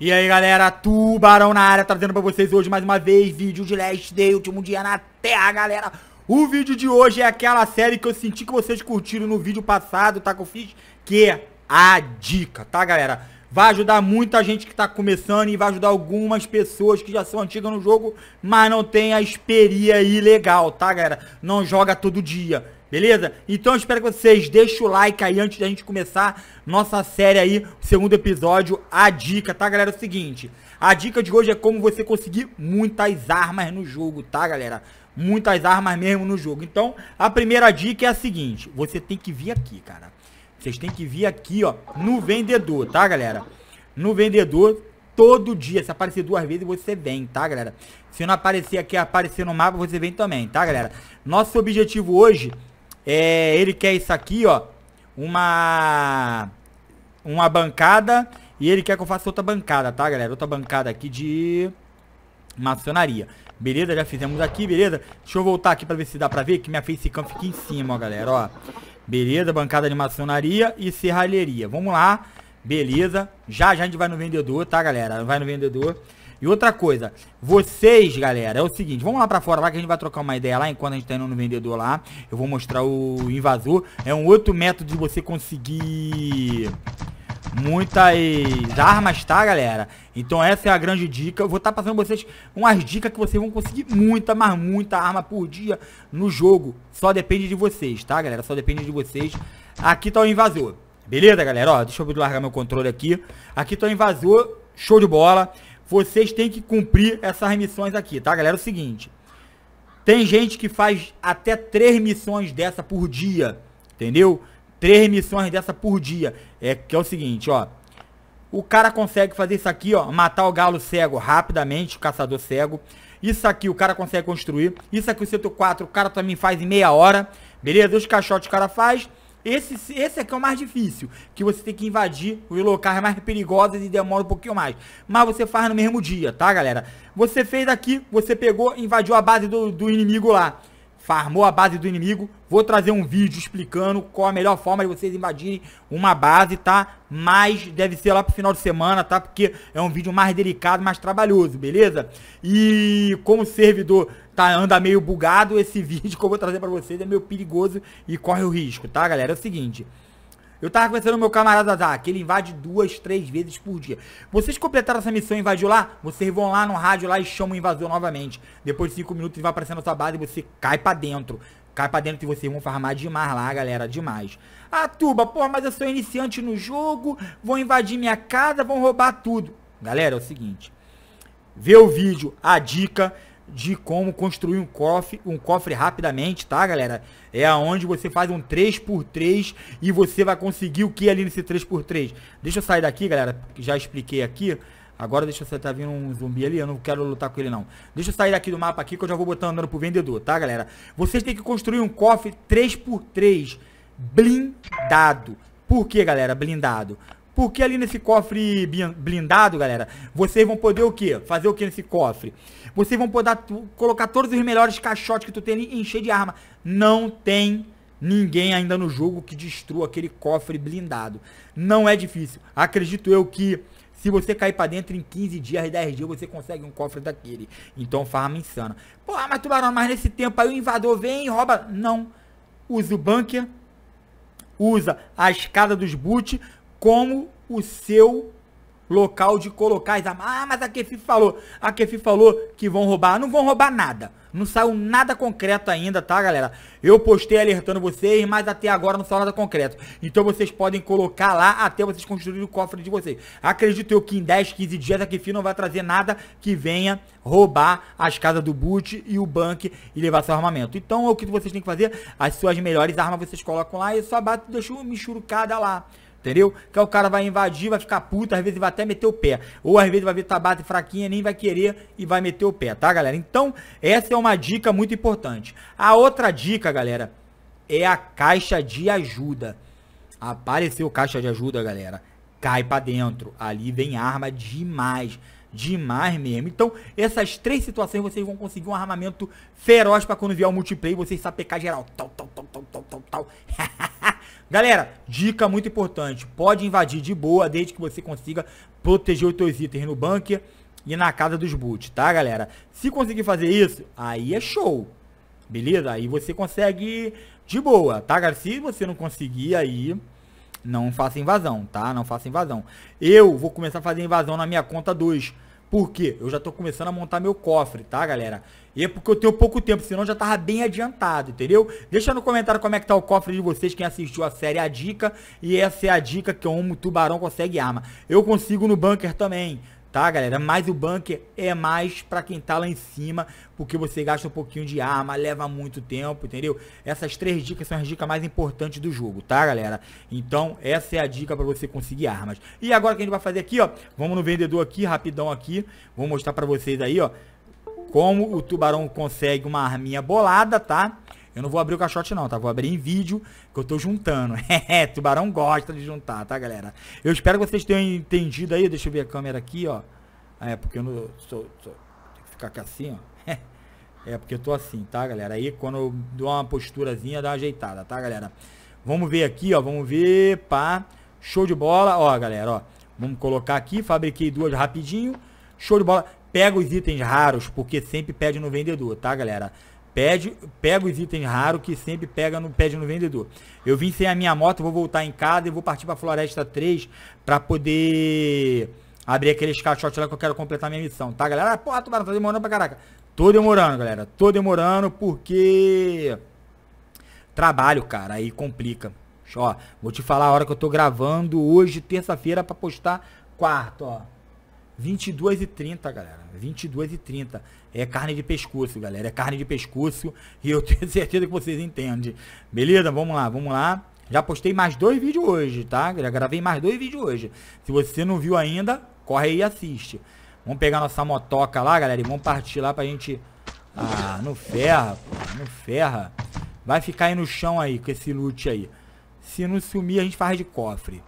E aí galera, Tubarão na área, trazendo pra vocês hoje mais uma vez vídeo de Last Day, último dia na Terra, galera O vídeo de hoje é aquela série que eu senti que vocês curtiram no vídeo passado, tá, que eu fiz Que é a dica, tá galera? Vai ajudar muita gente que tá começando e vai ajudar algumas pessoas que já são antigas no jogo Mas não tem a esperia aí legal, tá galera? Não joga todo dia Beleza? Então eu espero que vocês deixem o like aí antes da gente começar nossa série aí, segundo episódio, a dica, tá galera? É o seguinte, a dica de hoje é como você conseguir muitas armas no jogo, tá galera? Muitas armas mesmo no jogo. Então, a primeira dica é a seguinte, você tem que vir aqui, cara. Vocês têm que vir aqui, ó, no vendedor, tá galera? No vendedor, todo dia. Se aparecer duas vezes, você vem, tá, galera? Se não aparecer aqui, aparecer no mapa, você vem também, tá, galera? Nosso objetivo hoje é, ele quer isso aqui, ó. Uma uma bancada e ele quer que eu faça outra bancada, tá, galera? Outra bancada aqui de maçonaria. Beleza? Já fizemos aqui, beleza? Deixa eu voltar aqui pra ver se dá pra ver que minha facecam fica em cima, ó, galera, ó. Beleza? Bancada de maçonaria e serralheria. Vamos lá. Beleza? Já, já a gente vai no vendedor, tá, galera? Vai no vendedor. E outra coisa, vocês, galera, é o seguinte, vamos lá pra fora lá que a gente vai trocar uma ideia lá, enquanto a gente tá indo no vendedor lá, eu vou mostrar o invasor, é um outro método de você conseguir muitas armas, tá, galera? Então essa é a grande dica. Eu vou estar tá passando vocês umas dicas que vocês vão conseguir muita, mas muita arma por dia no jogo. Só depende de vocês, tá, galera? Só depende de vocês. Aqui tá o invasor. Beleza, galera? Ó, deixa eu largar meu controle aqui. Aqui tá o invasor. Show de bola vocês têm que cumprir essas missões aqui, tá, galera? É o seguinte. Tem gente que faz até três missões dessa por dia, entendeu? Três missões dessa por dia. É que é o seguinte, ó. O cara consegue fazer isso aqui, ó, matar o galo cego rapidamente, o caçador cego. Isso aqui o cara consegue construir. Isso aqui o setor 4 o cara também faz em meia hora. Beleza? Os caixotes o cara faz. Esse, esse aqui é o mais difícil, que você tem que invadir os locais é mais perigosos e demora um pouquinho mais. Mas você faz no mesmo dia, tá, galera? Você fez aqui, você pegou, invadiu a base do, do inimigo lá. Farmou a base do inimigo. Vou trazer um vídeo explicando qual a melhor forma de vocês invadirem uma base, tá? Mas deve ser lá pro final de semana, tá? Porque é um vídeo mais delicado, mais trabalhoso, beleza? E como servidor tá, anda meio bugado esse vídeo que eu vou trazer pra vocês, é meio perigoso e corre o risco, tá, galera? É o seguinte, eu tava conversando com meu camarada que ele invade duas, três vezes por dia. Vocês completaram essa missão e invadiu lá? Vocês vão lá no rádio lá e chamam o invasor novamente. Depois de cinco minutos ele vai aparecendo na sua base e você cai pra dentro. Cai pra dentro e vocês vão farmar demais lá, galera, demais. Ah, Tuba, porra, mas eu sou iniciante no jogo, vão invadir minha casa, vão roubar tudo. Galera, é o seguinte, vê o vídeo, a dica de como construir um cofre, um cofre rapidamente, tá, galera? É aonde você faz um 3x3 e você vai conseguir o que ali nesse 3x3. Deixa eu sair daqui, galera, já expliquei aqui. Agora deixa eu sair, tá vindo um zumbi ali, eu não quero lutar com ele não. Deixa eu sair daqui do mapa aqui que eu já vou botar andando pro vendedor, tá, galera? Vocês têm que construir um cofre 3x3 blindado. Por que, galera, blindado? Porque ali nesse cofre blindado, galera, vocês vão poder o quê? Fazer o que nesse cofre? Vocês vão poder colocar todos os melhores caixotes que tu tem ali e encher de arma. Não tem ninguém ainda no jogo que destrua aquele cofre blindado. Não é difícil. Acredito eu que se você cair para dentro em 15 dias, 10 dias, você consegue um cofre daquele. Então, farma insana. Pô, ah, mas Tubarão, mas nesse tempo aí o invasor vem e rouba. Não. Usa o bunker. Usa a escada dos boot como o seu local de colocar as armas. Ah, mas a Kefi falou. A Kefi falou que vão roubar. Não vão roubar nada. Não saiu nada concreto ainda, tá, galera? Eu postei alertando vocês, mas até agora não saiu nada concreto. Então vocês podem colocar lá até vocês construírem o cofre de vocês. Acredito eu que em 10, 15 dias a Kefi não vai trazer nada que venha roubar as casas do boot e o bank e levar seu armamento. Então é o que vocês têm que fazer? As suas melhores armas vocês colocam lá e só bate e deixa uma michurucada lá. Entendeu? Que o cara vai invadir, vai ficar puto, às vezes vai até meter o pé. Ou às vezes vai ver Tabata fraquinha, nem vai querer e vai meter o pé, tá, galera? Então, essa é uma dica muito importante. A outra dica, galera, é a caixa de ajuda. Apareceu caixa de ajuda, galera. Cai para dentro. Ali vem arma demais demais mesmo. Então, essas três situações vocês vão conseguir um armamento feroz para quando vier o multiplayer, vocês sapecar geral. Tal, tal, tal, tal, tal, tal, tal. Galera, dica muito importante. Pode invadir de boa, desde que você consiga proteger os seus itens no bunker e na casa dos boot, tá, galera? Se conseguir fazer isso, aí é show. Beleza? Aí você consegue de boa, tá, galera? Se você não conseguir, aí não faça invasão, tá? Não faça invasão. Eu vou começar a fazer invasão na minha conta 2. Por quê? Eu já tô começando a montar meu cofre, tá, galera? E é porque eu tenho pouco tempo, senão já tava bem adiantado, entendeu? Deixa no comentário como é que tá o cofre de vocês, quem assistiu a série A Dica. E essa é a dica que um tubarão consegue arma. Eu consigo no bunker também, tá, galera? Mas o bunker é mais pra quem tá lá em cima, porque você gasta um pouquinho de arma, leva muito tempo, entendeu? Essas três dicas são as dicas mais importantes do jogo, tá, galera? Então, essa é a dica pra você conseguir armas. E agora o que a gente vai fazer aqui, ó, vamos no vendedor aqui, rapidão aqui, vou mostrar pra vocês aí, ó como o tubarão consegue uma arminha bolada, tá? Eu não vou abrir o caixote não, tá? Vou abrir em vídeo que eu tô juntando. É, tubarão gosta de juntar, tá, galera? Eu espero que vocês tenham entendido aí. Deixa eu ver a câmera aqui, ó. Ah, é, porque eu não sou... sou tem que ficar aqui assim, ó. É, porque eu tô assim, tá, galera? Aí quando eu dou uma posturazinha, dá uma ajeitada, tá, galera? Vamos ver aqui, ó. Vamos ver, pá. Show de bola. Ó, galera, ó. Vamos colocar aqui. Fabriquei duas rapidinho. Show de bola pega os itens raros, porque sempre pede no vendedor, tá, galera? Pede, pega os itens raros que sempre pega no, pede no vendedor. Eu vim sem a minha moto, vou voltar em casa e vou partir para Floresta 3 para poder abrir aqueles caixotes lá que eu quero completar minha missão, tá, galera? porra, Tubarão, tá demorando pra caraca. Tô demorando, galera. Tô demorando porque trabalho, cara, aí complica. Ó, vou te falar a hora que eu tô gravando hoje, terça-feira, pra postar quarto, ó. 22 e 30, galera. 22 e 30. É carne de pescoço, galera. É carne de pescoço. E eu tenho certeza que vocês entendem. Beleza? Vamos lá, vamos lá. Já postei mais dois vídeos hoje, tá? Já gravei mais dois vídeos hoje. Se você não viu ainda, corre aí e assiste. Vamos pegar nossa motoca lá, galera. E vamos partir lá pra gente... Ah, não ferra, no Não ferra. Vai ficar aí no chão aí, com esse loot aí. Se não sumir, a gente faz de cofre.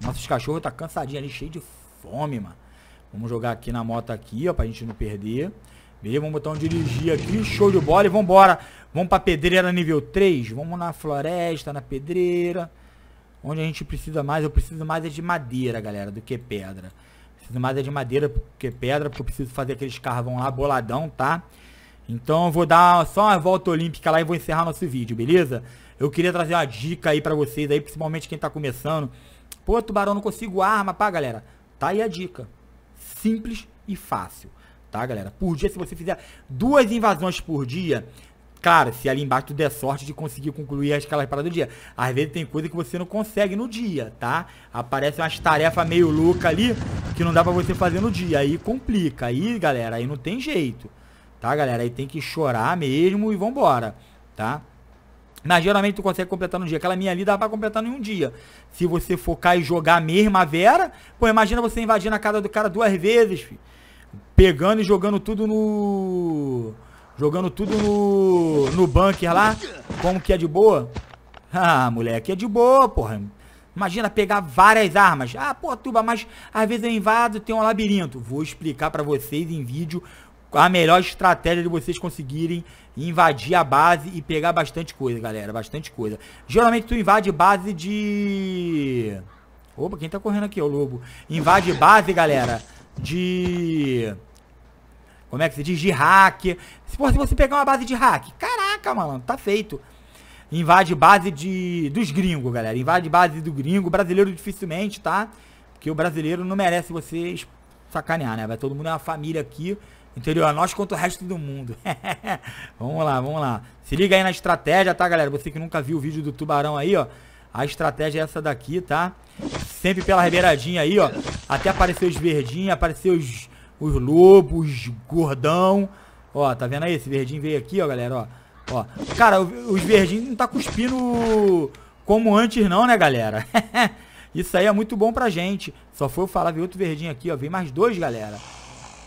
Nossos cachorros tá cansadinho ali, cheio de fome, mano. Vamos jogar aqui na moto aqui, ó, pra gente não perder. Beleza? Vamos botar um dirigir aqui, show de bola e vambora. Vamos pra pedreira nível 3. Vamos na floresta, na pedreira. Onde a gente precisa mais, eu preciso mais é de madeira, galera, do que pedra. Preciso mais é de madeira do que pedra, porque eu preciso fazer aqueles carvão lá boladão, tá? Então eu vou dar só uma volta olímpica lá e vou encerrar nosso vídeo, beleza? Eu queria trazer uma dica aí pra vocês aí, principalmente quem tá começando. Pô, tubarão, não consigo arma, pá, galera. Tá aí a dica. Simples e fácil. Tá, galera? Por dia, se você fizer duas invasões por dia, Claro, se ali embaixo tu der sorte de conseguir concluir as aquelas paradas do dia. Às vezes tem coisa que você não consegue no dia, tá? Aparece umas tarefas meio louca ali que não dá pra você fazer no dia. Aí complica. Aí, galera, aí não tem jeito. Tá, galera? Aí tem que chorar mesmo e vambora, tá? Mas geralmente tu consegue completar num dia. Aquela minha ali dá pra completar em um dia. Se você focar e jogar mesmo a Vera, pô, imagina você invadir na casa do cara duas vezes, filho. Pegando e jogando tudo no. Jogando tudo no. no bunker lá. Como que é de boa? Ah, moleque, é de boa, porra. Imagina pegar várias armas. Ah, pô, Tuba, mas às vezes eu invado, tem um labirinto. Vou explicar para vocês em vídeo a melhor estratégia de vocês conseguirem invadir a base e pegar bastante coisa, galera. Bastante coisa. Geralmente tu invade base de... Opa, quem tá correndo aqui é o lobo. Invade base, galera, de... Como é que se diz? De hack. Se você pegar uma base de hack, caraca, malandro, tá feito. Invade base de dos gringos, galera. Invade base do gringo. Brasileiro dificilmente, tá? Porque o brasileiro não merece vocês sacanear, né? Vai todo mundo é uma família aqui, entendeu? nós contra o resto do mundo. vamos lá, vamos lá. Se liga aí na estratégia, tá, galera? Você que nunca viu o vídeo do tubarão aí, ó. A estratégia é essa daqui, tá? Sempre pela ribeiradinha aí, ó. Até aparecer os verdinhos, aparecer os, os lobos, gordão. Ó, tá vendo aí? Esse verdinho veio aqui, ó, galera, ó. Ó, cara, os verdinhos não tá cuspindo como antes não, né, galera? Isso aí é muito bom pra gente. Só foi eu falar, veio outro verdinho aqui, ó. Vem mais dois, galera.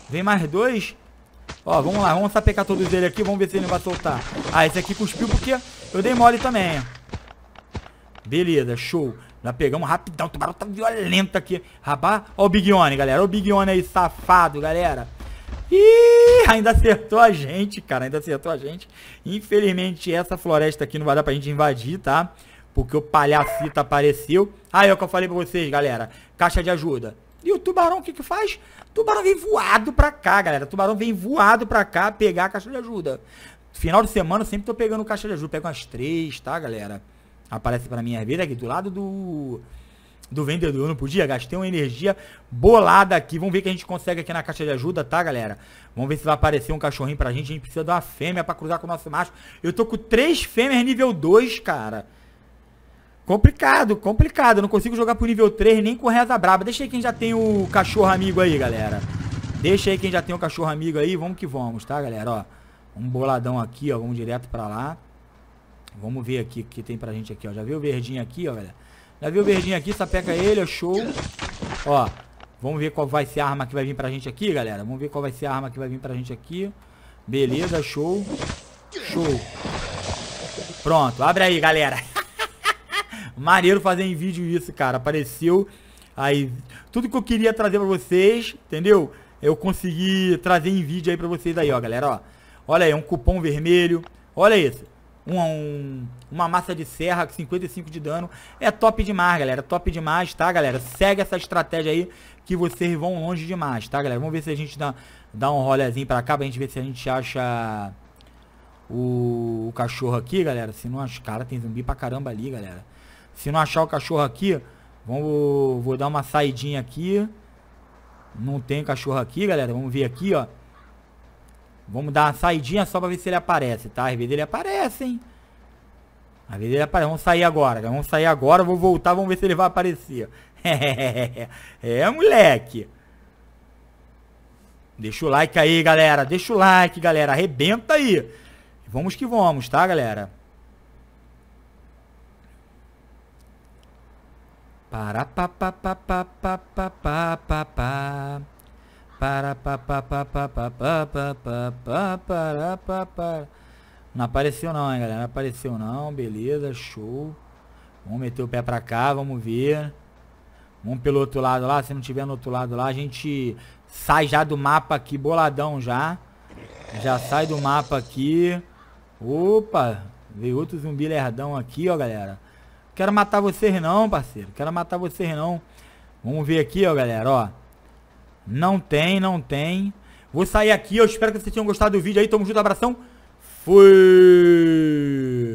Vem mais dois. Ó, vamos lá, vamos sapecar todos eles aqui, vamos ver se ele não vai soltar. Ah, esse aqui cuspiu porque eu dei mole também. Beleza, show. Já pegamos rapidão, o tubarão tá violento aqui. Rapaz, ó o Big One, galera. Ó o Big One aí, safado, galera. Ih, ainda acertou a gente, cara. Ainda acertou a gente. Infelizmente, essa floresta aqui não vai dar pra gente invadir, tá? Tá? porque o palhacito apareceu. Aí ah, é o que eu falei pra vocês, galera. Caixa de ajuda. E o tubarão, o que que faz? O tubarão vem voado pra cá, galera. O tubarão vem voado pra cá pegar a caixa de ajuda. Final de semana eu sempre tô pegando caixa de ajuda. Pego umas três, tá, galera? Aparece pra mim às vezes aqui do lado do do vendedor. Eu não podia, gastei uma energia bolada aqui. Vamos ver que a gente consegue aqui na caixa de ajuda, tá, galera? Vamos ver se vai aparecer um cachorrinho pra gente. A gente precisa de uma fêmea pra cruzar com o nosso macho. Eu tô com três fêmeas nível 2, cara. Complicado, complicado. Eu não consigo jogar pro nível 3 nem com reza braba. Deixa aí quem já tem o cachorro amigo aí, galera. Deixa aí quem já tem o cachorro amigo aí. Vamos que vamos, tá, galera? Ó, um boladão aqui, ó. Vamos direto pra lá. Vamos ver aqui o que tem pra gente aqui, ó. Já viu o verdinho aqui, ó, galera? Já viu o verdinho aqui, sapeca ele, ó, show. Ó, vamos ver qual vai ser a arma que vai vir pra gente aqui, galera. Vamos ver qual vai ser a arma que vai vir pra gente aqui. Beleza, show. Show. Pronto, abre aí, galera. Maneiro fazer em vídeo isso, cara. Apareceu. Aí, tudo que eu queria trazer pra vocês, entendeu? Eu consegui trazer em vídeo aí pra vocês aí, ó, galera, ó. Olha aí, um cupom vermelho. Olha isso. Um, um, uma massa de serra, com 55 de dano. É top demais, galera. Top demais, tá, galera? Segue essa estratégia aí que vocês vão longe demais, tá, galera? Vamos ver se a gente dá, dá um rolezinho pra cá pra gente ver se a gente acha o, o cachorro aqui, galera. Se não, os caras tem zumbi pra caramba ali, galera. Se não achar o cachorro aqui, vamos, vou dar uma saidinha aqui. Não tem cachorro aqui, galera. Vamos ver aqui, ó. Vamos dar uma saidinha só pra ver se ele aparece, tá? Às vezes ele aparece, hein? Às vezes ele aparece. Vamos sair agora, galera. Vamos sair agora, vou voltar, vamos ver se ele vai aparecer. é, moleque. Deixa o like aí, galera. Deixa o like, galera. Arrebenta aí. Vamos que vamos, tá, galera? Para pa pa pa pa pa pa pa pa pa para pa pa pa pa pa pa pa pa pa para pa pa não apareceu não, hein, galera? Não apareceu não. Beleza, show. Vamos meter o pé pra cá, vamos ver. Vamos pelo outro lado lá. Se não tiver no outro lado lá, a gente sai já do mapa aqui, boladão já. Já sai do mapa aqui. Opa, veio outro zumbi lerdão aqui, ó, galera. Quero matar vocês não, parceiro. Quero matar vocês não. Vamos ver aqui, ó, galera, ó. Não tem, não tem. Vou sair aqui. Eu espero que vocês tenham gostado do vídeo aí. Tamo junto, abração. Fui!